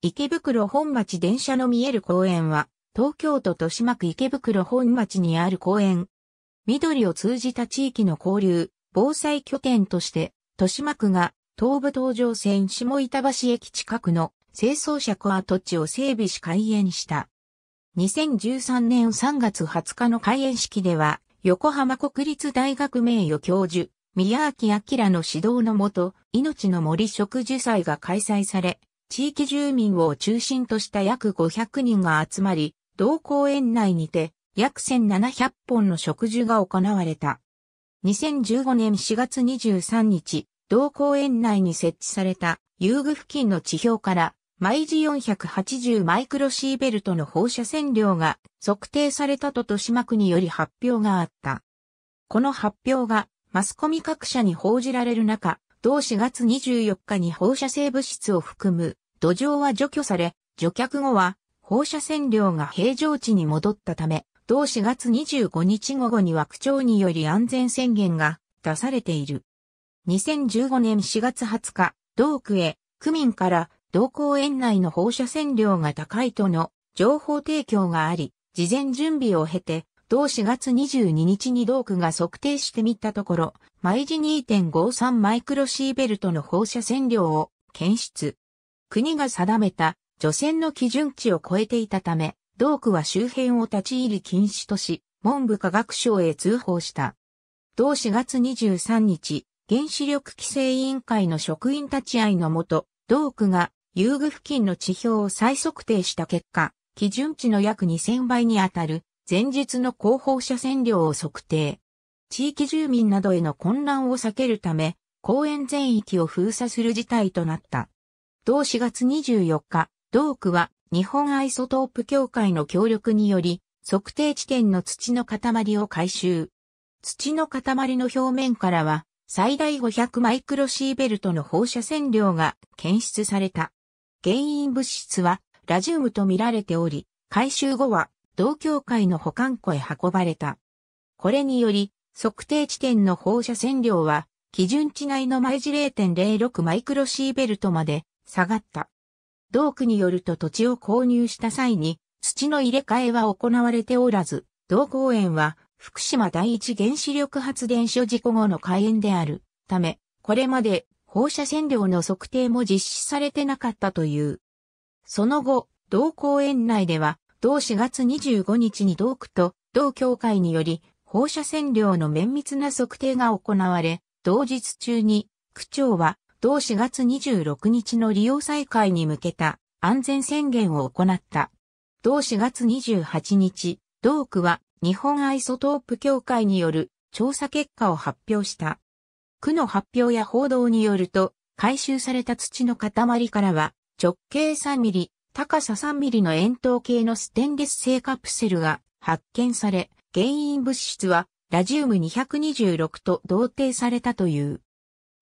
池袋本町電車の見える公園は、東京都豊島区池袋本町にある公園。緑を通じた地域の交流、防災拠点として、豊島区が東武東上線下板橋駅近くの清掃車庫跡地を整備し開園した。2013年3月20日の開園式では、横浜国立大学名誉教授、宮脇明の指導のもと、命の森植樹祭が開催され、地域住民を中心とした約500人が集まり、同公園内にて約1700本の植樹が行われた。2015年4月23日、同公園内に設置された遊具付近の地表から毎時480マイクロシーベルトの放射線量が測定されたと豊島区により発表があった。この発表がマスコミ各社に報じられる中、同4月24日に放射性物質を含む土壌は除去され、除却後は放射線量が平常値に戻ったため、同4月25日午後には区長により安全宣言が出されている。2015年4月20日、同区へ区民から同公園内の放射線量が高いとの情報提供があり、事前準備を経て、同4月22日に同区が測定してみたところ、毎時2.53マイクロシーベルトの放射線量を検出。国が定めた除染の基準値を超えていたため、道区は周辺を立ち入り禁止とし、文部科学省へ通報した。同4月23日、原子力規制委員会の職員立ち会いのもと、道区が遊具付近の地表を再測定した結果、基準値の約2000倍にあたる前日の後方車線量を測定。地域住民などへの混乱を避けるため、公園全域を封鎖する事態となった。同4月24日、同区は日本アイソトープ協会の協力により、測定地点の土の塊を回収。土の塊の表面からは、最大500マイクロシーベルトの放射線量が検出された。原因物質はラジウムと見られており、回収後は同協会の保管庫へ運ばれた。これにより、測定地点の放射線量は、基準値内の毎時0.06マイクロシーベルトまで下がった。同区によると土地を購入した際に土の入れ替えは行われておらず、同公園は福島第一原子力発電所事故後の開園であるため、これまで放射線量の測定も実施されてなかったという。その後、同公園内では、同4月25日に同区と同協会により放射線量の綿密な測定が行われ、同日中に区長は同4月26日の利用再開に向けた安全宣言を行った。同4月28日、同区は日本アイソトープ協会による調査結果を発表した。区の発表や報道によると、回収された土の塊からは、直径3ミリ、高さ3ミリの円筒形のステンレス製カプセルが発見され、原因物質はラジウム226と同定されたという。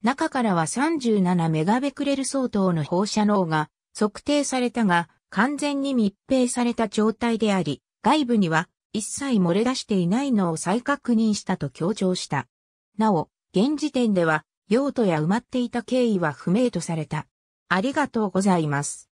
中からは37メガベクレル相当の放射能が測定されたが、完全に密閉された状態であり、外部には一切漏れ出していないのを再確認したと強調した。なお、現時点では用途や埋まっていた経緯は不明とされた。ありがとうございます。